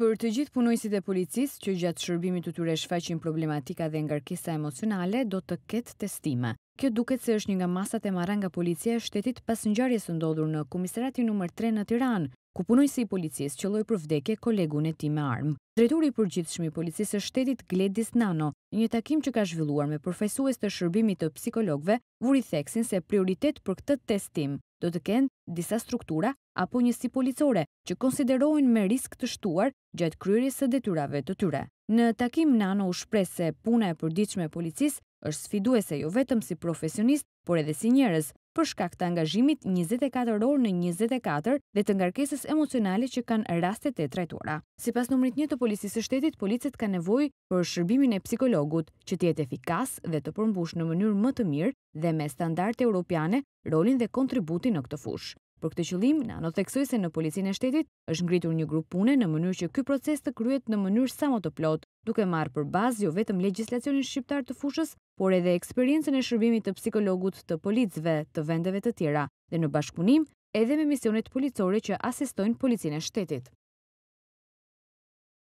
Për të gjithë punojësit e policisë që gjatë shërbimit të tyre shfaqin problematika dhe ngarkesa emocionale, do të ketë testime. Kjo duket se është një nga masat e marra nga policia e shtetit pas ngjarjes së ndodhur në komisariati nr. 3 në Tiranë, ku punojësi i policisë lojë për vdekje kolegun e tij me armë. Drejtori i përgjithshëm i policisë së shtetit Gledis Nano, në një takim që ka zhvilluar me përfaqësues të shërbimit të psikologëve, vuri theksin se prioritet për këtë testim do të kenë disa struktura apo njësi policore që konsiderojnë me risk të shtuar gjatë kryrjes së detyrave të tyre. Në takim nano u shpres se puna e përdiqme e policis është sfiduese jo vetëm si profesionist, por edhe si njerës, për shkak të angazhimit 24 orë në 24 dhe të ngarkesis emocionali që kanë rastet e trajtora. Si pas nëmrit një të policisë shtetit, policit ka nevoj për shërbimin e psikologut që tjetë efikas dhe të përmbush në mënyrë më të mirë dhe me standarte europiane rolin dhe kontributin në këtë fush. Për këtë qëllim, në anotheksuese në policinë e shtetit, është ngritur një grup pune në mënyrë që ky proces të kryhet në mënyrë sa më të plot, duke marrë për bazë jo vetëm legjislacionin shqiptar të fushës, por edhe eksperiencën e shërbimit të psikologut të policëve të vendeve të tjera dhe në bashkëpunim edhe me misionet policore që asistojnë policinë e shtetit.